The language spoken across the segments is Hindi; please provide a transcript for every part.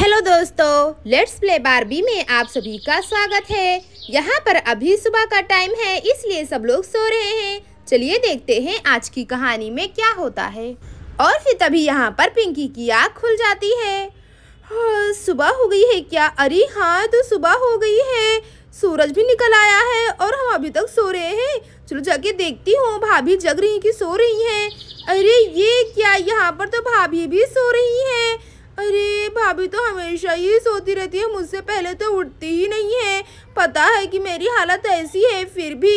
हेलो दोस्तों लेट्स प्ले बारबी में आप सभी का स्वागत है यहाँ पर अभी सुबह का टाइम है इसलिए सब लोग सो रहे हैं चलिए देखते हैं आज की कहानी में क्या होता है और फिर तभी यहाँ पर पिंकी की आँख खुल जाती है हाँ, सुबह हो गई है क्या अरे हाँ तो सुबह हो गई है सूरज भी निकल आया है और हम अभी तक सो रहे हैं चलो जाके देखती हूँ भाभी जग रही कि सो रही हैं अरे ये क्या यहाँ पर तो भाभी भी सो रही हैं अरे भाभी तो हमेशा ही सोती रहती है मुझसे पहले तो उठती ही नहीं है पता है कि मेरी हालत ऐसी है फिर भी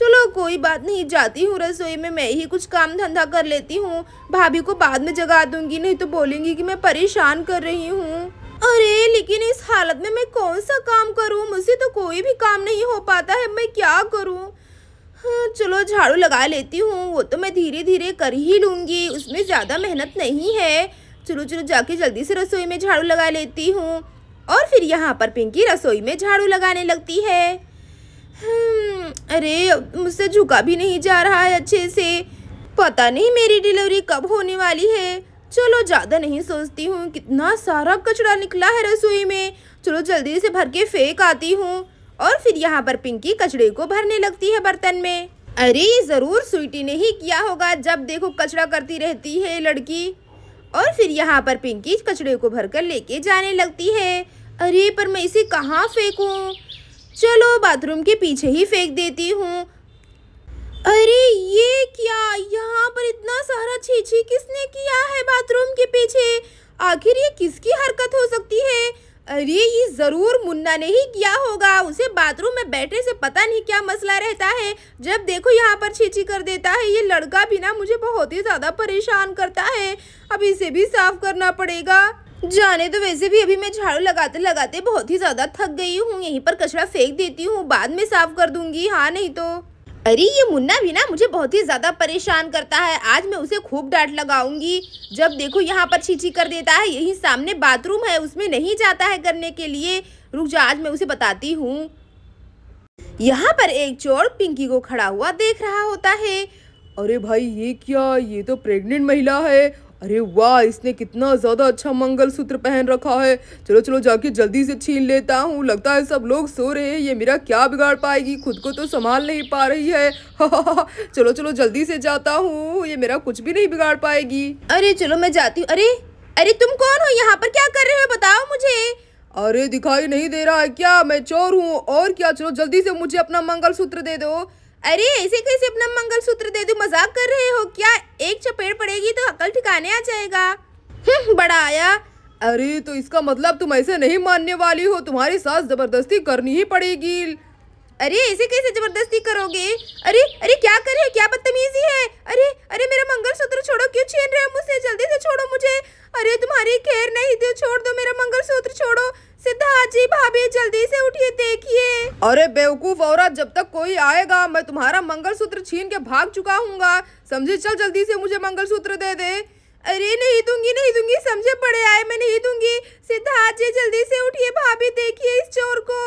चलो कोई बात नहीं जाती हूँ रसोई में मैं ही कुछ काम धंधा कर लेती हूँ भाभी को बाद में जगा दूंगी नहीं तो बोलेंगी कि मैं परेशान कर रही हूँ अरे लेकिन इस हालत में मैं कौन सा काम करूँ मुझसे तो कोई भी काम नहीं हो पाता है मैं क्या करूँ हाँ, चलो झाड़ू लगा लेती हूँ वो तो मैं धीरे धीरे कर ही लूँगी उसमें ज़्यादा मेहनत नहीं है चलो चलो जाके जल्दी से रसोई में झाड़ू लगा लेती हूँ और फिर यहाँ पर पिंकी रसोई में झाड़ू लगाने लगती है हम्म, अरे मुझसे झुका भी नहीं जा रहा है अच्छे से पता नहीं मेरी डिलीवरी कब होने वाली है चलो ज़्यादा नहीं सोचती हूँ कितना सारा कचरा निकला है रसोई में चलो जल्दी से भर के फेंक आती हूँ और फिर यहाँ पर पिंकी कचड़े को भरने लगती है बर्तन में अरे ज़रूर स्वीटी ने ही किया होगा जब देखो कचरा करती रहती है लड़की और फिर यहाँ पर पिंकी कचड़े को भरकर लेके जाने लगती है अरे पर मैं इसे कहाँ फेंकूँ चलो बाथरूम के पीछे ही फेंक देती हूँ अरे ये क्या यहाँ पर इतना सारा छीछी किसने किया है बाथरूम के पीछे आखिर ये किसकी हरकत हो सकती है अरे ये जरूर मुन्ना ने ही किया होगा उसे बाथरूम में बैठने से पता नहीं क्या मसला रहता है जब देखो यहाँ पर छींची कर देता है ये लड़का भी ना मुझे बहुत ही ज़्यादा परेशान करता है अब इसे भी साफ करना पड़ेगा जाने तो वैसे भी अभी मैं झाड़ू लगाते लगाते बहुत ही ज़्यादा थक गई हूँ यहीं पर कचरा फेंक देती हूँ बाद में साफ कर दूंगी हाँ नहीं तो अरे ये मुन्ना भी ना मुझे बहुत ही ज़्यादा परेशान करता है आज मैं उसे खूब डांट लगाऊंगी जब देखो यहाँ पर छींची कर देता है यही सामने बाथरूम है उसमें नहीं जाता है करने के लिए रुक जा आज मैं उसे बताती हूँ यहाँ पर एक चोर पिंकी को खड़ा हुआ देख रहा होता है अरे भाई ये क्या ये तो प्रेग्नेंट महिला है अरे वाह इसने कितना ज़्यादा अच्छा मंगलसूत्र पहन रखा है चलो चलो जाके जल्दी से छीन लेता हूँ लगता है सब लोग सो रहे हैं ये मेरा क्या बिगाड़ पाएगी खुद को तो संभाल नहीं पा रही है चलो चलो जल्दी से जाता हूँ ये मेरा कुछ भी नहीं बिगाड़ पाएगी अरे चलो मैं जाती हूँ अरे अरे तुम कौन हो यहाँ पर क्या कर रहे हो बताओ मुझे अरे दिखाई नहीं दे रहा है क्या मैं चोर हूँ और क्या चलो जल्दी से मुझे अपना मंगलसूत्र दे दो अरे ऐसे कैसे अपना मंगलसूत्र दे दो मजाक कर रहे हो क्या एक चपेट पड़ेगी तो आने आ जाएगा हम्म, बड़ा आया अरे तो इसका मतलब तुम ऐसे नहीं मानने वाली हो तुम्हारी सास जबरदस्ती करनी ही पड़ेगी अरे ऐसे कैसे जबरदस्ती करोगे अरे अरे क्या करे क्या बदतमीजी है अरे अरे मेरा सूत्र छोड़ो क्यों छीन रहे हो मुझसे जल्दी से छोड़ो मुझे अरे तुम्हारी खैर नहीं थी छोड़ दो मेरा मंगल सूत्र छोड़ो सिद्धार्थ जी भाभी जल्दी से उठिए देखिए अरे बेवकूफ औरत जब तक कोई आएगा मैं तुम्हारा मंगलसूत्र छीन के भाग चुका हूँ समझे चल जल्दी से मुझे मंगलसूत्र दे दे अरे नहीं दूंगी नहीं दूंगी समझे पड़े आए मैं नहीं दूंगी सिद्धार्थ जी जल्दी से उठिए भाभी देखिए इस चोर को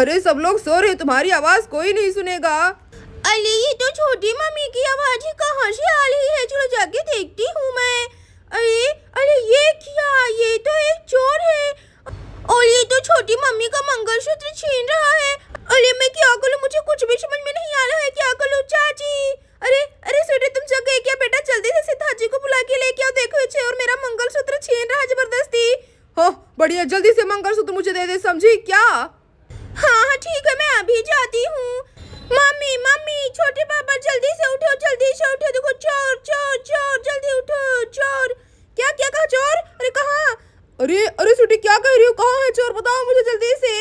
अरे सब लोग सो रहे तुम्हारी आवाज कोई नहीं सुनेगा अरे ये तो छोटी मम्मी की आवाज ही कहाँ से आ रही है चलो जाके देखती हूँ मैं अरे अरे ये क्या ये तो एक जल्दी से मंगल सूत्र तो मुझे दे दे समझी क्या हाँ, हाँ ठीक है मैं अभी जाती हूँ मम्मी मम्मी छोटे पापा जल्दी से उठो जल्दी से उठो देखो चोर चोर चोर जल्दी उठो चोर क्या क्या कहा चोर अरे कहा अरे अरे छोटी क्या कह रही हो कहा है चोर बताओ मुझे जल्दी से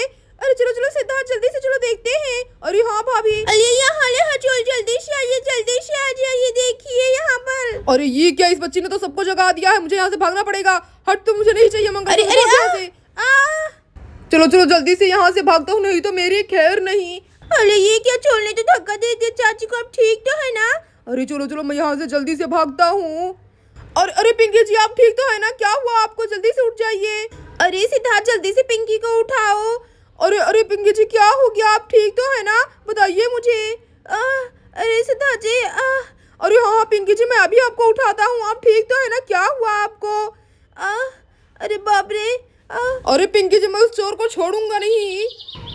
अरे चलो चलो सिद्धार्थ जल्दी से चलो देखते हैं अरे हाँ भाभी अरे यहाँ चोर जल्दी से आइए जल्दी से आ जाइए देखिए यहाँ पर अरे ये क्या इस बच्ची ने तो सबको जगा दिया है मुझे यहाँ से भागना पड़ेगा हट तो मुझे नहीं चाहिए मंगल अरे, अरे, अरे, चलो चलो जल्दी से यहाँ से भागता हूँ नहीं तो मेरी खैर नहीं अरे ये क्या छोड़ने तो धक्का दे दिया चाची को अब ठीक तो है ना अरे चलो चलो मैं यहाँ से जल्दी से भागता हूँ और अरे पिंकी जी आप ठीक तो है ना क्या हुआ आपको जल्दी से उठ जाइए अरे सिद्धार्थ जल्दी से पिंकी को उठाओ अरे अरे पिंकी जी क्या हो गया आप ठीक तो है ना बताइए मुझे आ, अरे सिद्धार्थ जी आ, अरे हाँ हाँ पिंकी जी मैं अभी आपको उठाता हूँ आप ठीक तो है ना क्या हुआ आपको आ, अरे बाप रे अरे पिंकी जी मैं उस चोर को छोड़ूंगा नहीं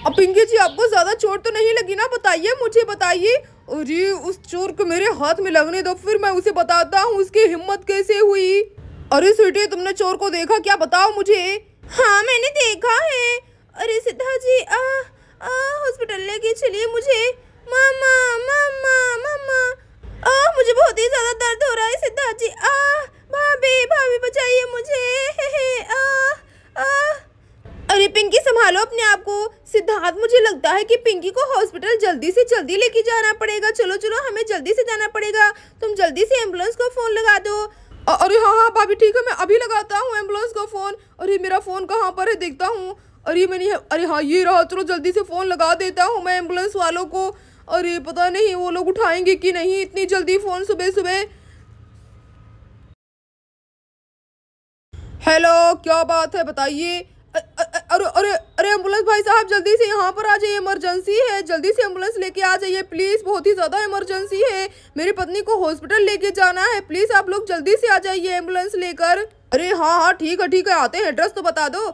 अब पिंकी जी आपको ज्यादा चोट तो नहीं लगी ना बताइए मुझे बताइए अरे उस चोर को मेरे हाथ में लगने दो फिर मैं उसे बताता हूँ उसकी हिम्मत कैसे हुई अरे स्वीटी तुमने चोर को देखा क्या बताओ मुझे हाँ मैंने देखा है अरे सिद्धा जी हॉस्पिटल लेके चलिए मुझे कहा है कि पिंकी को हॉस्पिटल जल्दी से जल्दी लेके जाना पड़ेगा चलो चलो हमें जल्दी से जाना पड़ेगा तुम जल्दी से एम्बुलेंस को फ़ोन लगा दो अरे हाँ हाँ भाभी ठीक है मैं अभी लगाता हूँ एम्बुलेंस का फ़ोन अरे मेरा फ़ोन कहाँ पर है देखता हूँ अरे मैंने अरे हाँ ये रहा चलो जल्दी से फ़ोन लगा देता हूँ मैं एम्बुलेंस वालों को अरे पता नहीं वो लोग उठाएंगे कि नहीं इतनी जल्दी फ़ोन सुबह सुबह हेलो क्या बात है बताइए अरे अरे अरे एम्बुलेंस भाई साहब जल्दी से यहाँ पर आ जाइए इमरजेंसी है जल्दी से एम्बुलेंस लेके आ जाइए प्लीज़ बहुत ही ज़्यादा इमरजेंसी है मेरी पत्नी को हॉस्पिटल लेके जाना है प्लीज़ आप लोग जल्दी से आ जाइए एम्बुलेंस लेकर अरे हाँ हाँ ठीक है ठीक है आते हैं एड्रेस तो बता दो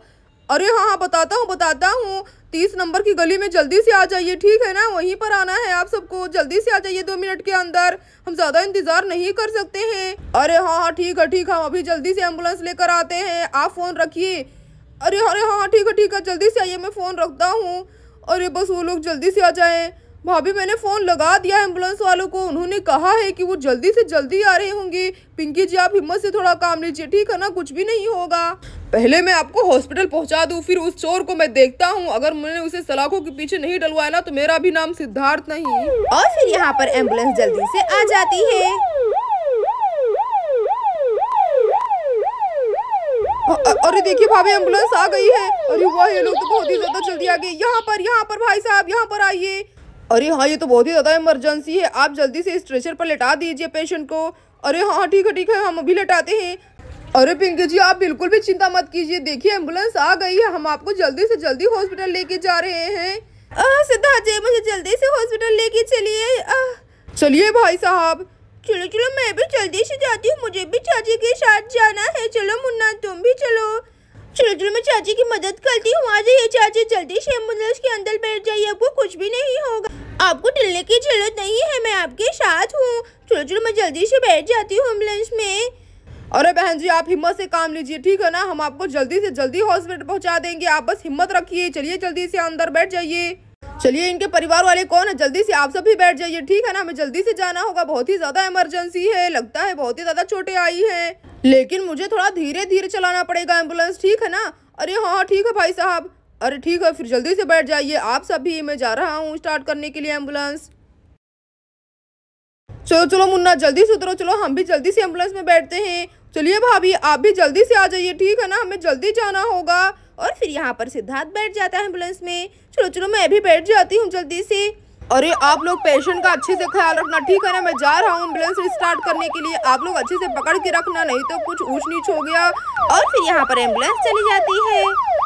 अरे हाँ हाँ बताता हूँ बताता हूँ तीस नंबर की गली में जल्दी से आ जाइए ठीक है ना वहीं पर आना है आप सबको जल्दी से आ जाइए दो मिनट के अंदर हम ज़्यादा इंतज़ार नहीं कर सकते हैं अरे हाँ हाँ ठीक है ठीक है हम अभी जल्दी से एम्बुलेंस लेकर आते हैं आप फ़ोन रखिए अरे अरे हाँ, हाँ ठीक है ठीक है जल्दी से आइए मैं फ़ोन रखता हूँ अरे बस वो लोग जल्दी से आ जाए भाभी मैंने फ़ोन लगा दिया है एम्बुलेंस वालों को उन्होंने कहा है कि वो जल्दी से जल्दी आ रहे होंगे पिंकी जी आप हिम्मत से थोड़ा काम लीजिए ठीक है ना कुछ भी नहीं होगा पहले मैं आपको हॉस्पिटल पहुंचा दूं फिर उस चोर को मैं देखता हूं अगर मैंने उसे सलाखों के पीछे नहीं डलवाया ना तो मेरा भी नाम सिद्धार्थ नहीं और फिर यहाँ पर एम्बुलेंस जल्दी से आ जाती है अरे देखिए भाभी एम्बुलेंस आ गई है अरे वाह ये लोग तो बहुत ही ज्यादा जल्दी आ गई यहाँ पर यहाँ पर भाई साहब यहाँ पर आइए अरे हाँ ये तो बहुत ही ज्यादा इमरजेंसी है आप जल्दी से स्ट्रेचर पर लेटा दीजिए पेशेंट को अरे हाँ, हाँ ठीक है ठीक है हम अभी लेटाते हैं अरे पिंकी जी आप बिल्कुल भी चिंता मत कीजिए देखिए एम्बुलेंस आ गई है हम आपको जल्दी से जल्दी हॉस्पिटल लेके जा रहे हैं सिद्धार्थ जी मुझे जल्दी से हॉस्पिटल लेके चलिए चलिए भाई साहब चलो चलो मैं भी जल्दी से जाती हूँ मुझे भी चाची के साथ जाना है चलो मुन्ना तुम भी चलो चलो चलो मैं चाची की मदद करती हूँ आ जाइए चाची जल्दी से एम्बुलेंस के अंदर बैठ जाइए आपको कुछ भी नहीं होगा आपको टिलने की जरूरत नहीं है मैं आपके साथ हूँ चलो चलो मैं जल्दी से बैठ जाती हूँ एम्बुलेंस में अरे बहन जी आप हिम्मत से काम लीजिए ठीक है ना हम आपको जल्दी से जल्दी हॉस्पिटल पहुँचा देंगे आप बस हिम्मत रखिए चलिए जल्दी से अंदर बैठ जाइए चलिए इनके परिवार वाले कौन है जल्दी से आप सब भी बैठ जाइए ठीक है ना हमें जल्दी से जाना होगा बहुत ही ज़्यादा इमरजेंसी है लगता है बहुत ही ज़्यादा चोटे आई है लेकिन मुझे थोड़ा धीरे धीरे चलाना पड़ेगा एम्बुलेंस ठीक है ना अरे हाँ, हाँ ठीक है भाई साहब अरे ठीक है फिर जल्दी से बैठ जाइए आप सब भी मैं जा रहा हूँ स्टार्ट करने के लिए एम्बुलेंस चलो चलो मुन्ना जल्दी से उतरो चलो हम भी जल्दी से एम्बुलेंस में बैठते हैं चलिए भाभी आप भी जल्दी से आ जाइए ठीक है ना हमें जल्दी जाना होगा और फिर यहाँ पर सिद्धार्थ बैठ जाता है एम्बुलेंस में चलो चलो मैं भी बैठ जाती हूँ जल्दी से अरे आप लोग पेशेंट का अच्छे से ख्याल रखना ठीक है ना मैं जा रहा हूँ एम्बुलेंस स्टार्ट करने के लिए आप लोग अच्छे से पकड़ के रखना नहीं तो कुछ ऊंच नीच हो गया और फिर यहाँ पर एम्बुलेंस चली जाती है